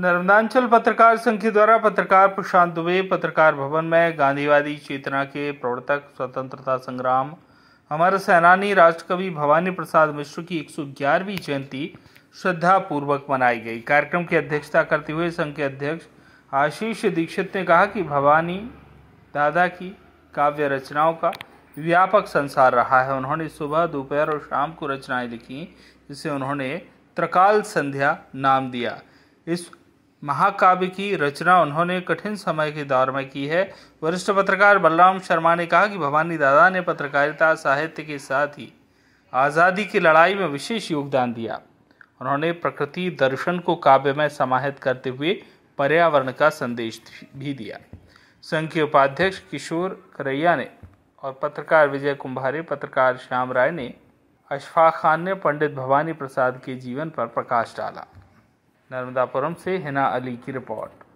नर्मदांचल पत्रकार संघ के द्वारा पत्रकार प्रशांत दुबे पत्रकार भवन में गांधीवादी चेतना के प्रवर्तक स्वतंत्रता संग्राम हमारे सेनानी राष्ट्रकवि भवानी प्रसाद मिश्र की 111वीं जयंती श्रद्धापूर्वक मनाई गई कार्यक्रम की अध्यक्षता करते हुए संघ के अध्यक्ष आशीष दीक्षित ने कहा कि भवानी दादा की काव्य रचनाओं का व्यापक संसार रहा है उन्होंने सुबह दोपहर और शाम को रचनाएं लिखी जिसे उन्होंने त्रकाल संध्या नाम दिया इस महाकाव्य की रचना उन्होंने कठिन समय के दौर में की है वरिष्ठ पत्रकार बलराम शर्मा ने कहा कि भवानी दादा ने पत्रकारिता साहित्य के साथ ही आज़ादी की लड़ाई में विशेष योगदान दिया उन्होंने प्रकृति दर्शन को काव्य में समाहित करते हुए पर्यावरण का संदेश भी दिया संघ के उपाध्यक्ष किशोर करैया ने और पत्रकार विजय कुंभारे पत्रकार श्याम राय ने अशफाक खान ने पंडित भवानी प्रसाद के जीवन पर प्रकाश डाला नर्मदापुरम से हिना अली की रिपोर्ट